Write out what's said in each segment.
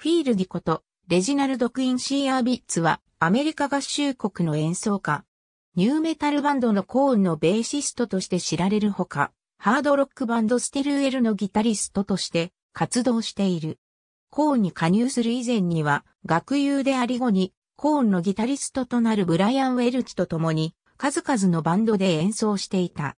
フィールディこと、レジナルド・クインシー・アービッツは、アメリカ合衆国の演奏家。ニューメタルバンドのコーンのベーシストとして知られるほか、ハードロックバンドステルエルのギタリストとして活動している。コーンに加入する以前には、学友であり後に、コーンのギタリストとなるブライアン・ウェルチと共に、数々のバンドで演奏していた。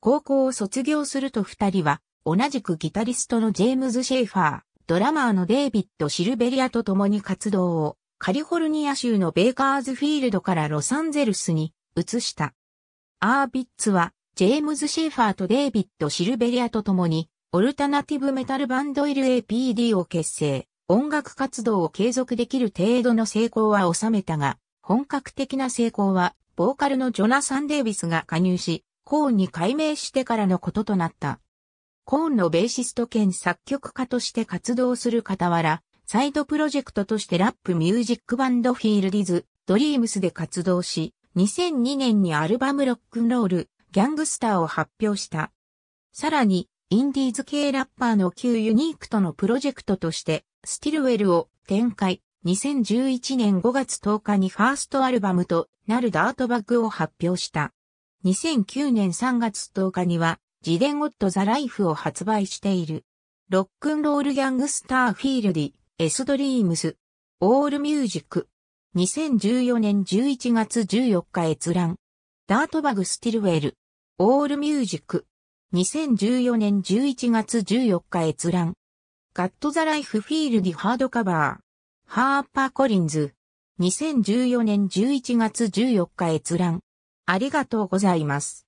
高校を卒業すると二人は、同じくギタリストのジェームズ・シェイファー、ドラマーのデイビッド・シルベリアと共に活動をカリフォルニア州のベーカーズフィールドからロサンゼルスに移した。アービッツはジェームズ・シェーファーとデイビッド・シルベリアと共にオルタナティブメタルバンドイル a p d を結成。音楽活動を継続できる程度の成功は収めたが、本格的な成功は、ボーカルのジョナサン・デイビスが加入し、コーンに改名してからのこととなった。コーンのベーシスト兼作曲家として活動する傍ら、サイドプロジェクトとしてラップミュージックバンドフィールディズ、ドリームスで活動し、2002年にアルバムロックンロール、ギャングスターを発表した。さらに、インディーズ系ラッパーの旧ユニークとのプロジェクトとして、スティルウェルを展開、2011年5月10日にファーストアルバムとなるダートバッグを発表した。2009年3月10日には、自伝ゴッド・ザ・ライフを発売している。ロックンロール・ギャングスター・フィールディ、エス・ドリームス、オール・ミュージック。2014年11月14日閲覧。ダートバグ・スティルウェル、オール・ミュージック。2014年11月14日閲覧。ガット・ザ・ライフ・フィールディ・ハードカバー。ハーパー・コリンズ。2014年11月14日閲覧。ありがとうございます。